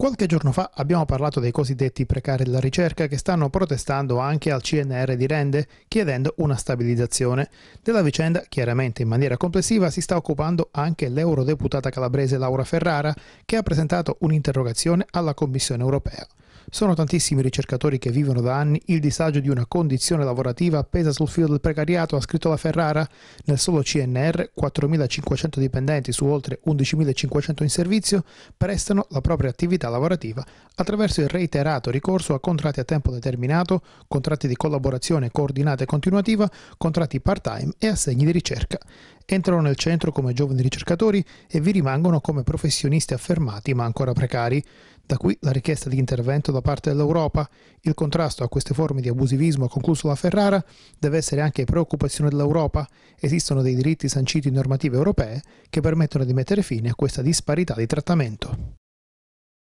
Qualche giorno fa abbiamo parlato dei cosiddetti precari della ricerca che stanno protestando anche al CNR di Rende chiedendo una stabilizzazione. Della vicenda, chiaramente in maniera complessiva, si sta occupando anche l'eurodeputata calabrese Laura Ferrara che ha presentato un'interrogazione alla Commissione europea. Sono tantissimi ricercatori che vivono da anni il disagio di una condizione lavorativa appesa sul filo del precariato, ha scritto la Ferrara. Nel solo CNR 4.500 dipendenti su oltre 11.500 in servizio prestano la propria attività lavorativa attraverso il reiterato ricorso a contratti a tempo determinato, contratti di collaborazione coordinata e continuativa, contratti part-time e assegni di ricerca. Entrano nel centro come giovani ricercatori e vi rimangono come professionisti affermati ma ancora precari. Da qui la richiesta di intervento da parte dell'Europa. Il contrasto a queste forme di abusivismo, ha concluso la Ferrara, deve essere anche preoccupazione dell'Europa. Esistono dei diritti sanciti in normative europee che permettono di mettere fine a questa disparità di trattamento.